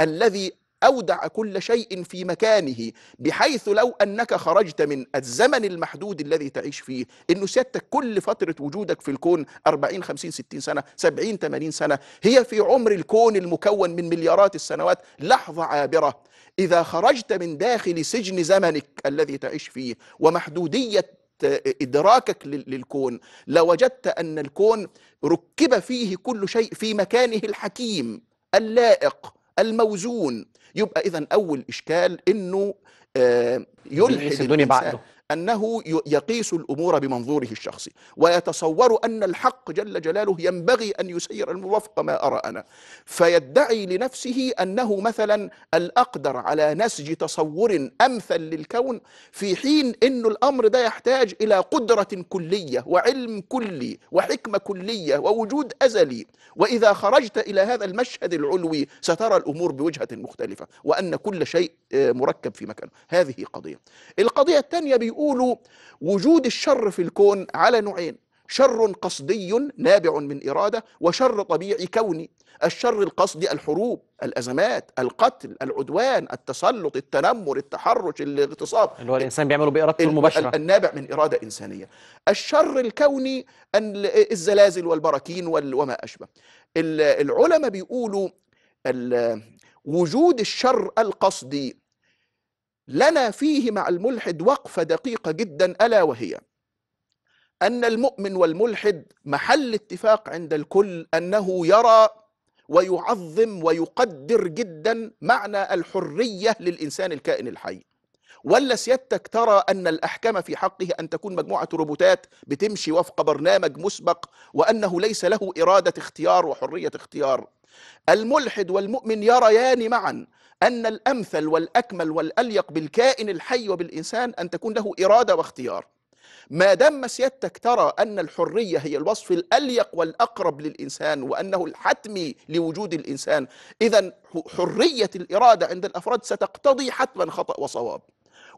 الذي أودع كل شيء في مكانه بحيث لو أنك خرجت من الزمن المحدود الذي تعيش فيه أنه سيادتك كل فترة وجودك في الكون 40 50 60 سنة 70 80 سنة هي في عمر الكون المكون من مليارات السنوات لحظة عابرة إذا خرجت من داخل سجن زمنك الذي تعيش فيه ومحدودية ادراكك للكون لوجدت ان الكون ركب فيه كل شيء في مكانه الحكيم اللائق الموزون يبقى إذا أول إشكال إنه آه، يلحد الدنيا بعقله أنه يقيس الأمور بمنظوره الشخصي ويتصور أن الحق جل جلاله ينبغي أن يسير وفق ما أرى أنا فيدعي لنفسه أنه مثلا الأقدر على نسج تصور أمثل للكون في حين أن الأمر ده يحتاج إلى قدرة كلية وعلم كلي وحكمة كلية ووجود أزلي وإذا خرجت إلى هذا المشهد العلوي سترى الأمور بوجهة مختلفة وأن كل شيء آه، مركب في مكانه هذه قضية القضية الثانية بيقولوا وجود الشر في الكون على نوعين شر قصدي نابع من إرادة وشر طبيعي كوني الشر القصدي الحروب الأزمات القتل العدوان التسلط التنمر التحرش الاغتصاب اللي هو الإنسان بيعمله بإرادته المباشرة النابع من إرادة إنسانية الشر الكوني الزلازل والبراكين وما أشبه العلماء بيقولوا وجود الشر القصدي لنا فيه مع الملحد وقفة دقيقة جدا ألا وهي أن المؤمن والملحد محل اتفاق عند الكل أنه يرى ويعظم ويقدر جدا معنى الحرية للإنسان الكائن الحي ولا سيادتك ترى أن الأحكام في حقه أن تكون مجموعة روبوتات بتمشي وفق برنامج مسبق وأنه ليس له إرادة اختيار وحرية اختيار الملحد والمؤمن يريان معا أن الأمثل والأكمل والأليق بالكائن الحي وبالإنسان أن تكون له إرادة واختيار ما دام سيادتك ترى أن الحرية هي الوصف الأليق والأقرب للإنسان وأنه الحتمي لوجود الإنسان إذا حرية الإرادة عند الأفراد ستقتضي حتما خطأ وصواب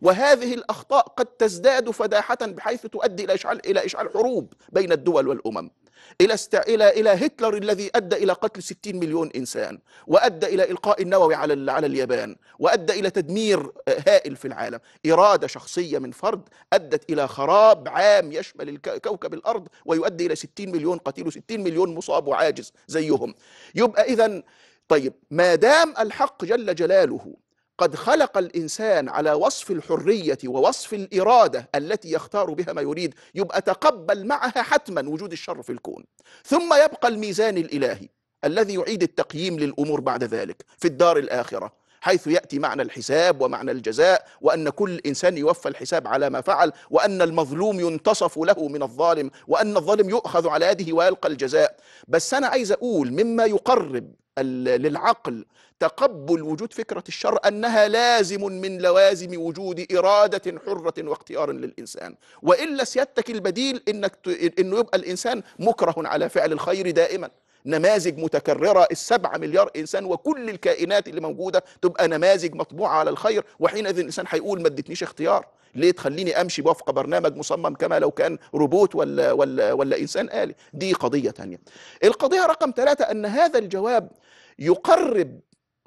وهذه الأخطاء قد تزداد فداحة بحيث تؤدي إلى إشعال, إلى إشعال حروب بين الدول والأمم إلى, است... إلى إلى هتلر الذي أدى إلى قتل 60 مليون إنسان وأدى إلى إلقاء النووي على ال... على اليابان وأدى إلى تدمير آه، هائل في العالم إرادة شخصية من فرد أدت إلى خراب عام يشمل الك... كوكب الأرض ويؤدي إلى 60 مليون قتيل و60 مليون مصاب وعاجز زيهم يبقى إذا طيب ما دام الحق جل جلاله قد خلق الانسان على وصف الحريه ووصف الاراده التي يختار بها ما يريد يبقى تقبل معها حتما وجود الشر في الكون ثم يبقى الميزان الالهي الذي يعيد التقييم للامور بعد ذلك في الدار الاخره حيث ياتي معنى الحساب ومعنى الجزاء وان كل انسان يوفى الحساب على ما فعل وان المظلوم ينتصف له من الظالم وان الظالم يؤخذ على يده ويلقى الجزاء بس انا عايز اقول مما يقرب للعقل تقبل وجود فكرة الشر أنها لازم من لوازم وجود إرادة حرة واختيار للإنسان وإلا سيادتك البديل إنك إنه يبقى الإنسان مكره على فعل الخير دائما نماذج متكررة السبعة مليار إنسان وكل الكائنات اللي موجودة تبقى نماذج مطبوعة على الخير وحينئذ الإنسان هيقول ما ادتنيش اختيار ليه تخليني امشي وفق برنامج مصمم كما لو كان روبوت ولا ولا ولا انسان آلي دي قضيه ثانيه القضيه رقم ثلاثة ان هذا الجواب يقرب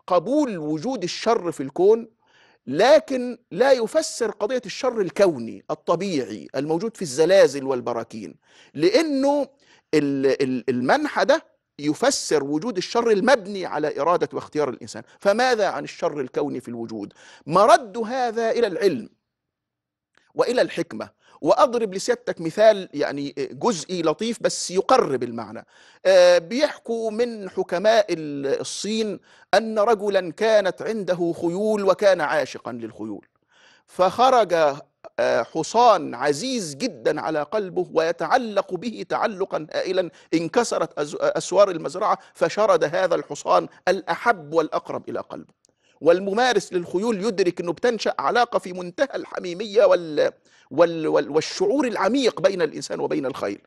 قبول وجود الشر في الكون لكن لا يفسر قضية الشر الكوني الطبيعي الموجود في الزلازل والبراكين لأنه المنحى ده يفسر وجود الشر المبني على إرادة واختيار الإنسان فماذا عن الشر الكوني في الوجود مرد هذا إلى العلم وإلى الحكمة واضرب لسيادتك مثال يعني جزئي لطيف بس يقرب المعنى آه، بيحكوا من حكماء الصين ان رجلا كانت عنده خيول وكان عاشقا للخيول فخرج آه، حصان عزيز جدا على قلبه ويتعلق به تعلقا هائلا انكسرت اسوار المزرعه فشرد هذا الحصان الاحب والاقرب الى قلبه والممارس للخيول يدرك انه بتنشا علاقه في منتهى الحميميه وال وال وال والشعور العميق بين الانسان وبين الخيل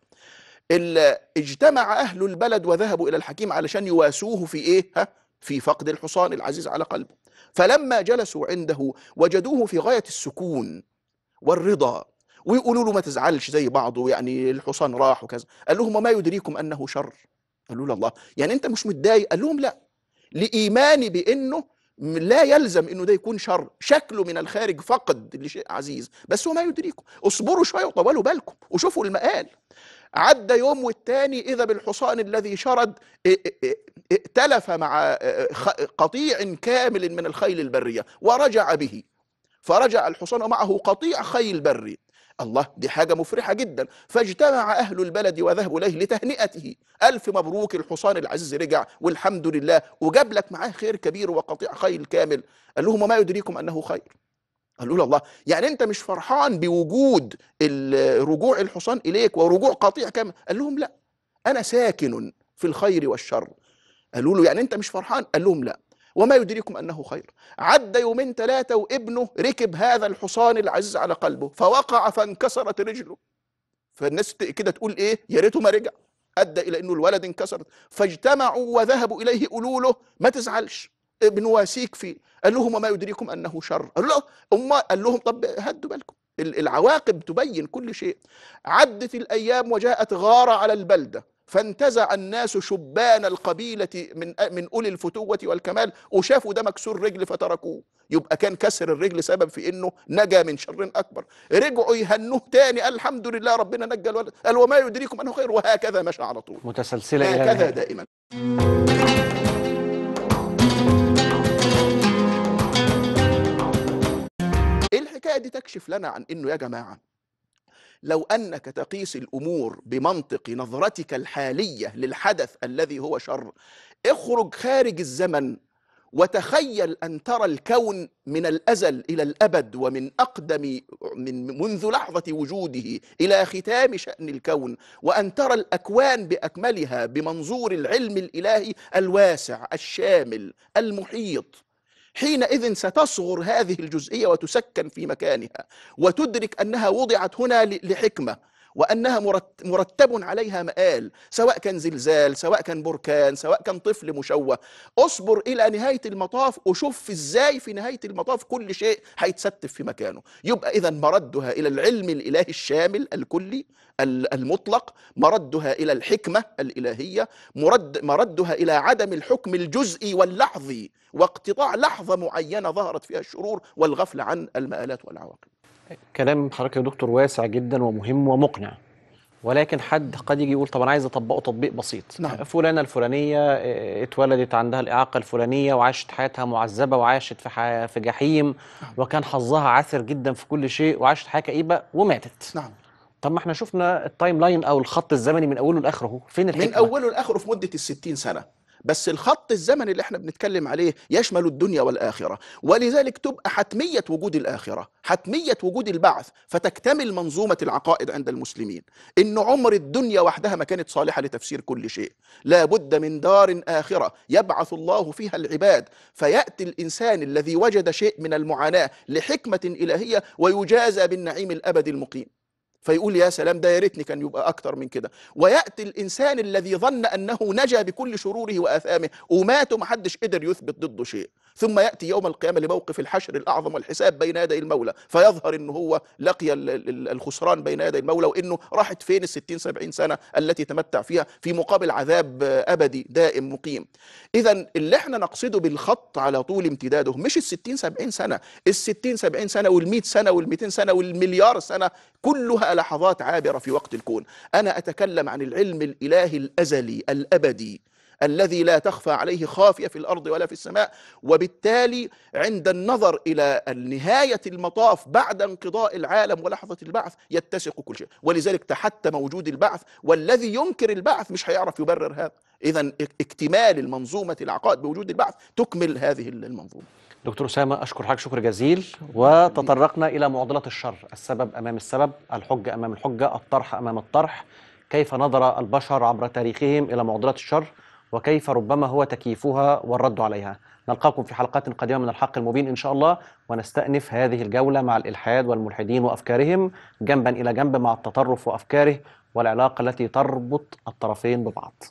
اجتمع اهل البلد وذهبوا الى الحكيم علشان يواسوه في ايه ها في فقد الحصان العزيز على قلبه فلما جلسوا عنده وجدوه في غايه السكون والرضا ويقولوا له ما تزعلش زي بعضه يعني الحصان راح وكذا قال لهم ما يدريكم انه شر قالوا له الله يعني انت مش متضايق قال لهم لا لايماني بانه لا يلزم انه ده يكون شر شكله من الخارج فقد لشيء عزيز بس هو ما يدريكم اصبروا شويه وطولوا بالكم وشوفوا المقال عدى يوم والتاني إذا بالحصان الذي شرد ائتلف مع آه، قطيع كامل من الخيل البرية ورجع به فرجع الحصان ومعه قطيع خيل بري الله دي حاجة مفرحة جدا فاجتمع أهل البلد وذهبوا إليه لتهنئته ألف مبروك الحصان العزيز رجع والحمد لله وجاب لك معاه خير كبير وقطيع خيل كامل قال لهم وما يدريكم أنه خير قالوا له الله يعني انت مش فرحان بوجود رجوع الحصان اليك ورجوع قطيع كامل قال لهم لا انا ساكن في الخير والشر قالوا له يعني انت مش فرحان قال لهم لا وما يدريكم أنه خير عد يومين ثلاثة وابنه ركب هذا الحصان العزيز على قلبه فوقع فانكسرت رجله فالناس كده تقول إيه يا ريته ما رجع أدى إلى أنه الولد انكسرت فاجتمعوا وذهبوا إليه قولوا له ما تزعلش ابن واسيك فيه قال لهم وما يدريكم أنه شر قال له أم قال لهم طب هدوا بالكم العواقب تبين كل شيء عدت الأيام وجاءت غارة على البلدة فانتزع الناس شبان القبيلة من من أولي الفتوة والكمال وشافوا ده مكسور رجل فتركوه يبقى كان كسر الرجل سبب في إنه نجا من شر أكبر رجعوا يهنوه تاني قال الحمد لله ربنا نجى الولد قال وما يدريكم أنه خير وهكذا مشى على طول متسلسلة هكذا دائما الحكاية دي تكشف لنا عن إنه يا جماعة لو انك تقيس الامور بمنطق نظرتك الحاليه للحدث الذي هو شر اخرج خارج الزمن وتخيل ان ترى الكون من الازل الى الابد ومن اقدم من منذ لحظه وجوده الى ختام شان الكون وان ترى الاكوان باكملها بمنظور العلم الالهي الواسع الشامل المحيط حينئذ ستصغر هذه الجزئيه وتسكن في مكانها وتدرك انها وضعت هنا لحكمه وأنها مرتب عليها مآل سواء كان زلزال سواء كان بركان سواء كان طفل مشوه أصبر إلى نهاية المطاف وشوف إزاي في نهاية المطاف كل شيء هيتستف في مكانه يبقى إذا مردها إلى العلم الإلهي الشامل الكلي المطلق مردها إلى الحكمة الإلهية مرد مردها إلى عدم الحكم الجزئي واللحظي واقتطاع لحظة معينة ظهرت فيها الشرور والغفل عن المآلات والعواقب كلام حضرتك يا دكتور واسع جدا ومهم ومقنع ولكن حد قد يجي يقول طب انا عايز اطبقه تطبيق بسيط نعم. فلانه الفلانيه آه، اتولدت عندها الاعاقه الفلانيه وعاشت حياتها معذبه وعاشت في في جحيم نعم. وكان حظها عاثر جدا في كل شيء وعاشت حياه كئيبه وماتت نعم طب ما احنا شفنا التايم لاين او الخط الزمني من اوله لاخره فين الحكمه من اوله لاخره في مده ال 60 سنه بس الخط الزمني اللي احنا بنتكلم عليه يشمل الدنيا والاخره ولذلك تبقى حتميه وجود الاخره حتميه وجود البعث فتكتمل منظومه العقائد عند المسلمين ان عمر الدنيا وحدها ما كانت صالحه لتفسير كل شيء لا بد من دار اخره يبعث الله فيها العباد فياتي الانسان الذي وجد شيء من المعاناه لحكمه الهيه ويجازى بالنعيم الابدي المقيم فيقول يا سلام ده يا ريتني كان يبقى اكتر من كده وياتي الانسان الذي ظن انه نجا بكل شروره واثامه ومات ومحدش قدر يثبت ضده شيء ثم ياتي يوم القيامه لموقف الحشر الاعظم والحساب بين يدي المولى فيظهر انه هو لقي الخسران بين يدي المولى وانه راحت فين ال 60 70 سنه التي تمتع فيها في مقابل عذاب ابدي دائم مقيم اذا اللي احنا نقصده بالخط على طول امتداده مش ال 60 70 سنه ال 60 70 سنه وال 100 سنه وال 200 سنه والمليار سنه كلها لحظات عابره في وقت الكون انا اتكلم عن العلم الالهي الازلي الابدي الذي لا تخفى عليه خافية في الأرض ولا في السماء وبالتالي عند النظر إلى نهاية المطاف بعد انقضاء العالم ولحظة البعث يتسق كل شيء ولذلك تحتم موجود البعث والذي ينكر البعث مش هيعرف يبرر هذا إذا اكتمال المنظومة العقائد بوجود البعث تكمل هذه المنظومة دكتور أسامة أشكر حضرتك شكر جزيل وتطرقنا إلى معضلة الشر السبب أمام السبب الحجة أمام الحجة الطرح أمام الطرح كيف نظر البشر عبر تاريخهم إلى معضلة الشر وكيف ربما هو تكييفها والرد عليها نلقاكم في حلقات قادمة من الحق المبين إن شاء الله ونستأنف هذه الجولة مع الإلحاد والملحدين وأفكارهم جنبا إلى جنب مع التطرف وأفكاره والعلاقة التي تربط الطرفين ببعض